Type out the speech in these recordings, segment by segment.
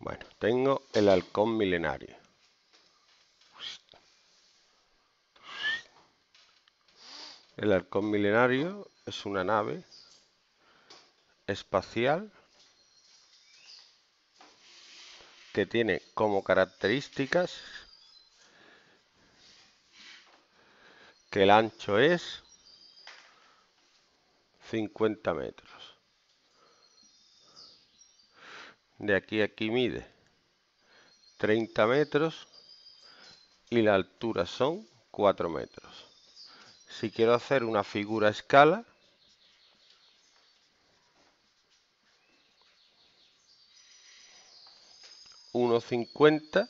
Bueno, tengo el halcón milenario. El halcón milenario es una nave espacial que tiene como características que el ancho es 50 metros. de aquí a aquí mide 30 metros y la altura son 4 metros. Si quiero hacer una figura a escala, ...1,50...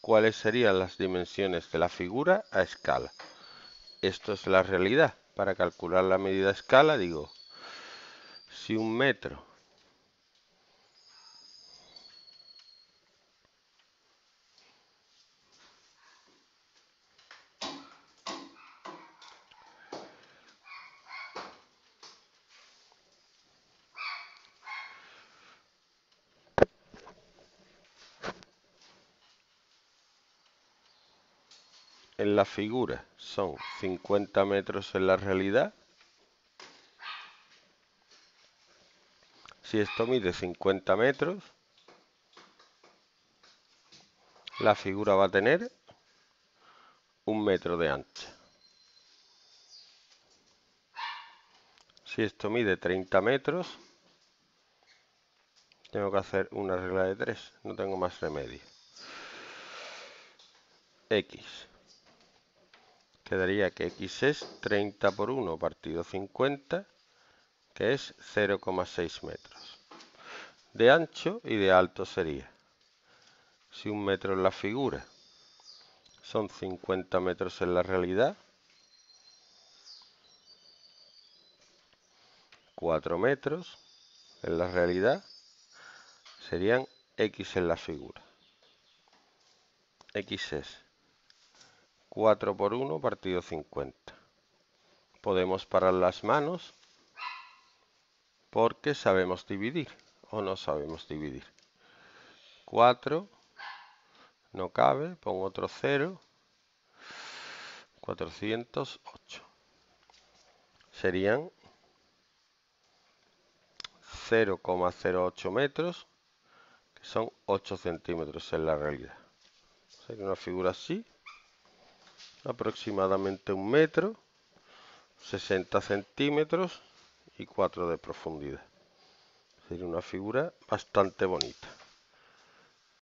¿Cuáles serían las dimensiones de la figura a escala? Esto es la realidad. Para calcular la medida a escala digo... Si un metro en la figura son 50 metros en la realidad. Si esto mide 50 metros, la figura va a tener un metro de ancha. Si esto mide 30 metros, tengo que hacer una regla de 3, no tengo más remedio. X quedaría que x es 30 por 1 partido 50, que es 0,6 metros. De ancho y de alto sería, si un metro en la figura son 50 metros en la realidad, 4 metros en la realidad, serían x en la figura. x es 4 por 1 partido 50. Podemos parar las manos porque sabemos dividir o no sabemos dividir. 4, no cabe, pongo otro 0, 408. Serían 0,08 metros, que son 8 centímetros en la realidad. Sería una figura así aproximadamente un metro, 60 centímetros y 4 de profundidad. Sería una figura bastante bonita.